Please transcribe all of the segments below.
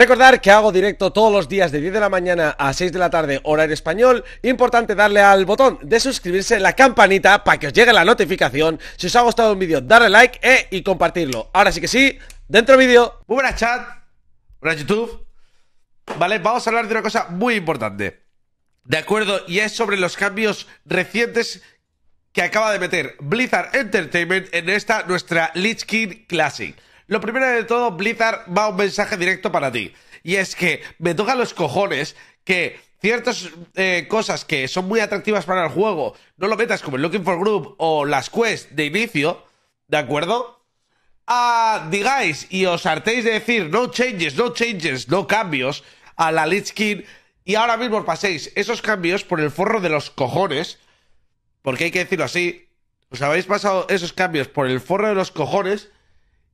Recordar que hago directo todos los días de 10 de la mañana a 6 de la tarde, hora en español. Importante darle al botón de suscribirse, la campanita, para que os llegue la notificación. Si os ha gustado un vídeo, darle like eh, y compartirlo. Ahora sí que sí, dentro vídeo. Muy buenas chat, buenas YouTube. Vale, vamos a hablar de una cosa muy importante. De acuerdo, y es sobre los cambios recientes que acaba de meter Blizzard Entertainment en esta nuestra Lich King Classic. Lo primero de todo, Blizzard va un mensaje directo para ti. Y es que me toca los cojones que ciertas eh, cosas que son muy atractivas para el juego no lo metas como el Looking for Group o las quests de inicio, ¿de acuerdo? Ah, digáis y os hartéis de decir no changes, no changes, no cambios a la Lich King y ahora mismo paséis esos cambios por el forro de los cojones, porque hay que decirlo así, os habéis pasado esos cambios por el forro de los cojones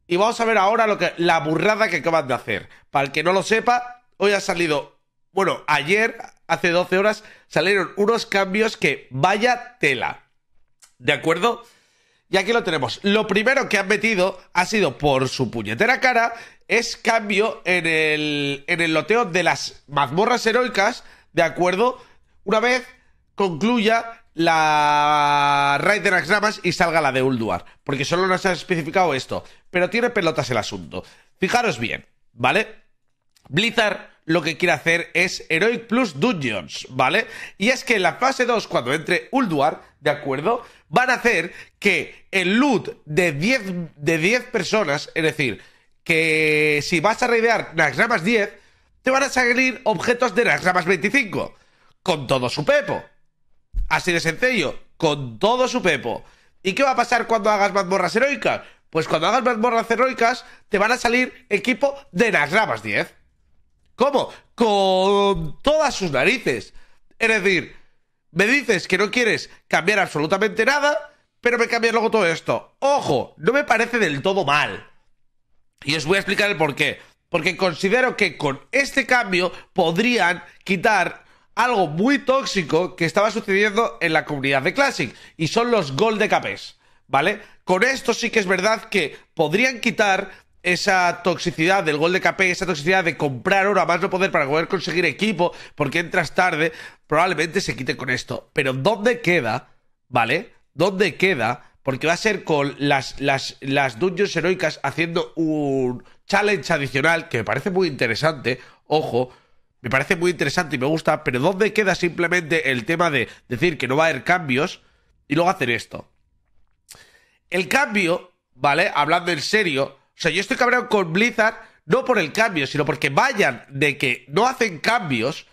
y vamos a ver ahora lo que, la burrada que acaban de hacer. Para el que no lo sepa, hoy ha salido, bueno, ayer, hace 12 horas, salieron unos cambios que vaya tela. ¿De acuerdo? Y aquí lo tenemos. Lo primero que han metido ha sido por su puñetera cara, es cambio en el, en el loteo de las mazmorras heroicas, ¿de acuerdo? Una vez concluya la Raid de Naxxramas y salga la de Ulduar, porque solo nos ha especificado esto, pero tiene pelotas el asunto. Fijaros bien, ¿vale? Blizzard lo que quiere hacer es Heroic Plus Dungeons, ¿vale? Y es que en la fase 2, cuando entre Ulduar, ¿de acuerdo? Van a hacer que el loot de 10, de personas, es decir, que si vas a raidear Naxxramas 10, te van a salir objetos de Naxxramas 25, con todo su pepo, Así de sencillo, con todo su pepo. ¿Y qué va a pasar cuando hagas mazmorras heroicas? Pues cuando hagas mazmorras heroicas, te van a salir equipo de las ramas 10. ¿Cómo? Con todas sus narices. Es decir, me dices que no quieres cambiar absolutamente nada, pero me cambias luego todo esto. Ojo, no me parece del todo mal. Y os voy a explicar el por qué. Porque considero que con este cambio podrían quitar algo muy tóxico que estaba sucediendo en la comunidad de Classic y son los gol de capés, ¿vale? Con esto sí que es verdad que podrían quitar esa toxicidad del gol de capé, esa toxicidad de comprar oro más no poder para poder conseguir equipo porque entras tarde, probablemente se quite con esto. Pero ¿dónde queda? ¿Vale? ¿Dónde queda? Porque va a ser con las, las, las dungeons heroicas haciendo un challenge adicional que me parece muy interesante. Ojo, me parece muy interesante y me gusta, pero ¿dónde queda simplemente el tema de decir que no va a haber cambios y luego hacer esto? El cambio, ¿vale? Hablando en serio, o sea, yo estoy cabreado con Blizzard no por el cambio, sino porque vayan de que no hacen cambios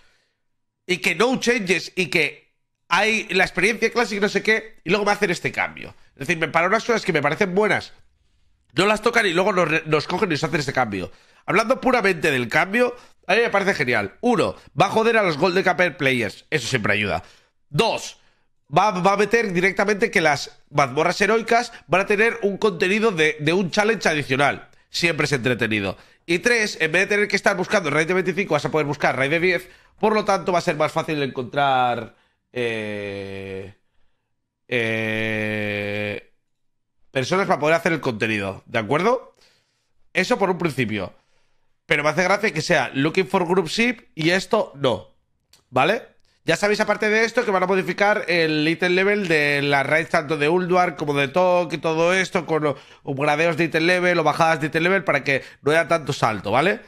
y que no changes y que hay la experiencia clásica y no sé qué, y luego va a hacer este cambio. Es decir, para unas cosas que me parecen buenas, no las tocan y luego nos, nos cogen y nos hacen este cambio. Hablando puramente del cambio, a mí me parece genial. Uno, va a joder a los Golden Caper Players. Eso siempre ayuda. Dos, va, a meter directamente que las mazmorras heroicas van a tener un contenido de, un challenge adicional. Siempre es entretenido. Y tres, en vez de tener que estar buscando raid de 25, vas a poder buscar raid de 10. Por lo tanto, va a ser más fácil encontrar. Eh, eh, personas para poder hacer el contenido. ¿De acuerdo? Eso por un principio. Pero me hace gracia que sea Looking for Group Ship y esto no. ¿Vale? Ya sabéis, aparte de esto, que van a modificar el item level de la raíz tanto de Ulduar como de Tok y todo esto, con gradeos de item level o bajadas de item level para que no haya tanto salto, ¿vale?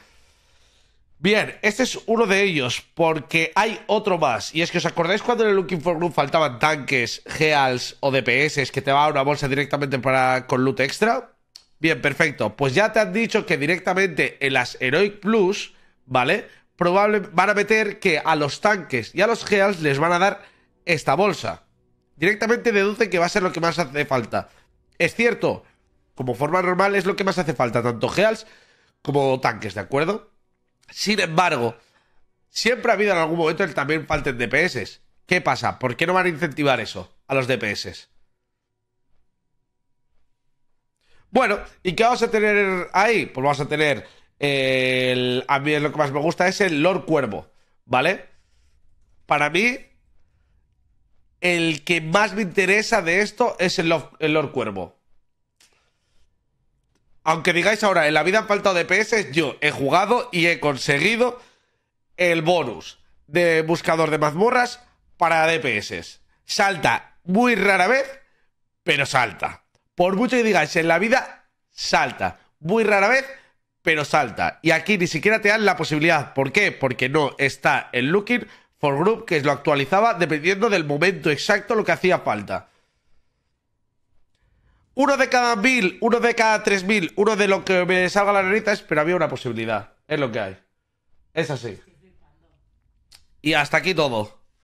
Bien, este es uno de ellos, porque hay otro más. Y es que os acordáis cuando en el Looking for Group faltaban tanques, heals o DPS que te va a una bolsa directamente para, con loot extra. Bien, perfecto. Pues ya te han dicho que directamente en las Heroic Plus, ¿vale? Probablemente van a meter que a los tanques y a los Heals les van a dar esta bolsa. Directamente deducen que va a ser lo que más hace falta. Es cierto, como forma normal es lo que más hace falta, tanto Heals como tanques, ¿de acuerdo? Sin embargo, siempre ha habido en algún momento el también falten DPS. ¿Qué pasa? ¿Por qué no van a incentivar eso a los DPS? Bueno, ¿y qué vamos a tener ahí? Pues vamos a tener. El, a mí lo que más me gusta es el Lord Cuervo, ¿vale? Para mí, el que más me interesa de esto es el, el Lord Cuervo. Aunque digáis ahora, en la vida han faltado DPS, yo he jugado y he conseguido el bonus de buscador de mazmorras para DPS. Salta muy rara vez, pero salta por mucho que digáis, en la vida salta. Muy rara vez, pero salta. Y aquí ni siquiera te dan la posibilidad. ¿Por qué? Porque no está el Looking for Group, que lo actualizaba dependiendo del momento exacto lo que hacía falta. Uno de cada mil, uno de cada tres mil, uno de lo que me salga la nariz, pero había una posibilidad. Es lo que hay. Es así. Y hasta aquí todo.